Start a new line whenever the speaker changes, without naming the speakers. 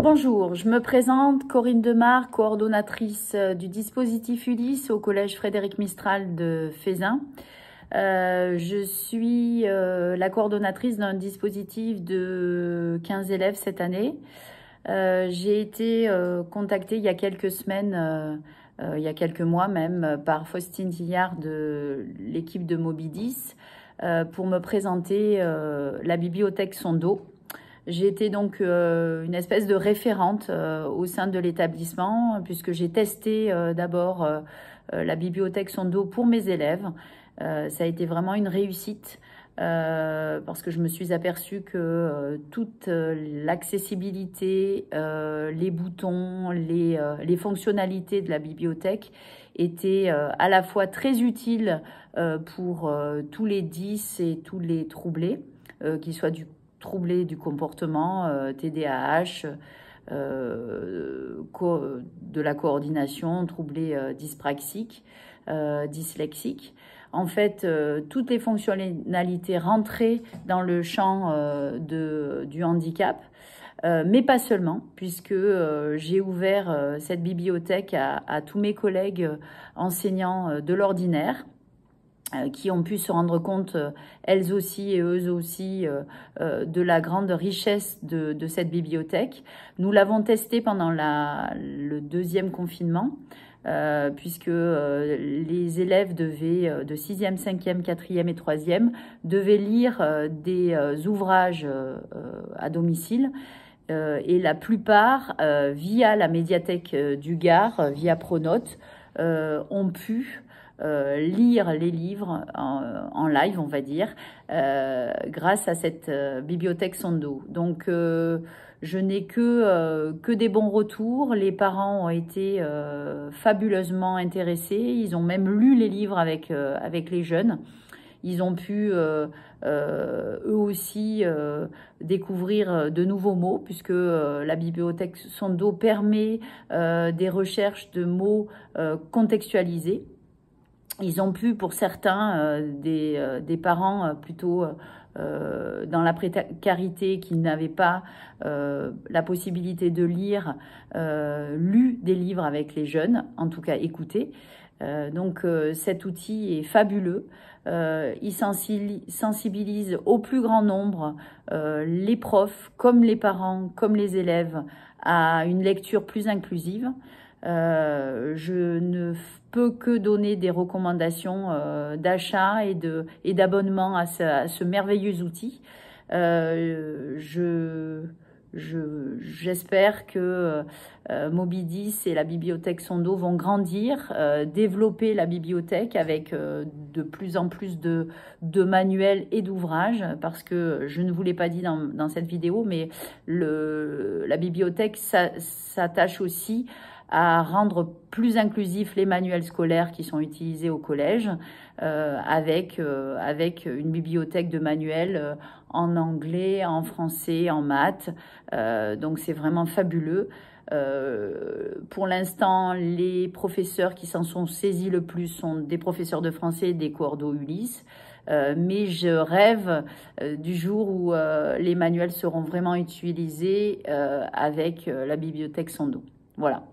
Bonjour, je me présente Corinne Demar, coordonnatrice euh, du dispositif Ulysse au collège Frédéric Mistral de Fézin. Euh, je suis euh, la coordonnatrice d'un dispositif de 15 élèves cette année. J'ai été contactée il y a quelques semaines, il y a quelques mois même, par Faustine Tillard de l'équipe de Mobidis pour me présenter la bibliothèque Sondo j'ai été donc euh, une espèce de référente euh, au sein de l'établissement, puisque j'ai testé euh, d'abord la bibliothèque Sondo pour mes élèves. ça a été vraiment une réussite. parce que je me suis aperçue que toute l'accessibilité, les boutons, les, les, fonctionnalités de la bibliothèque étaient à la fois très utiles pour tous les 10 et tous les troublés, qu'ils soient du troublés du comportement, TDAH, euh, euh, de la coordination, troublé euh, dyspraxique, dyslexique. En fait, toutes les fonctionnalités rentraient dans le champ de, du handicap. mais pas seulement, puisque j'ai ouvert cette bibliothèque à, tous mes collègues enseignants de l'ordinaire, euh, qui ont pu se rendre compte, euh, elles aussi et eux aussi, euh, de la grande richesse de, de cette bibliothèque. Nous l'avons testée pendant la, le deuxième confinement, euh, puisque les élèves devaient, de 6e, 5e, 4e et 3e, devaient lire des ouvrages à domicile. et la plupart, via la médiathèque du Gard, via Pronote, ont pu euh, lire les livres en, live, on va dire, euh, grâce à cette euh, bibliothèque Sando. Donc, je n'ai que, que des bons retours. Les parents ont été fabuleusement intéressés. Ils ont même lu les livres avec, avec les jeunes. Ils ont pu eux aussi découvrir de nouveaux mots puisque la bibliothèque Sando permet des recherches de mots contextualisés ils ont pu, pour certains, euh, euh, des, parents euh, plutôt dans la précarité, qui n'avaient pas la possibilité de lire, lu des livres avec les jeunes, en tout cas écouter. donc cet outil est fabuleux. il sensibilise au plus grand nombre les profs, comme les parents, comme les élèves, à une lecture plus inclusive. Euh, je ne peux que donner des recommandations euh, d'achat et de et à, ce, à, ce merveilleux outil. Euh, je j'espère que euh, Mobidis et la bibliothèque Sondo vont grandir, euh, développer la bibliothèque avec euh, de plus en plus de, de manuels et d'ouvrages, parce que je ne vous l'ai pas dit dans, dans, cette vidéo, mais le, la bibliothèque s'attache aussi à rendre plus inclusifs les manuels scolaires qui sont utilisés au collège, euh, avec, euh, avec une bibliothèque de manuels euh, en anglais, en français, en maths. Euh, donc c'est vraiment fabuleux. pour l'instant, les professeurs qui s'en sont saisis le plus sont des professeurs de français des cordeaux Ulysse. Euh, mais je rêve du jour où les manuels seront vraiment utilisés avec la bibliothèque Sando. Voilà.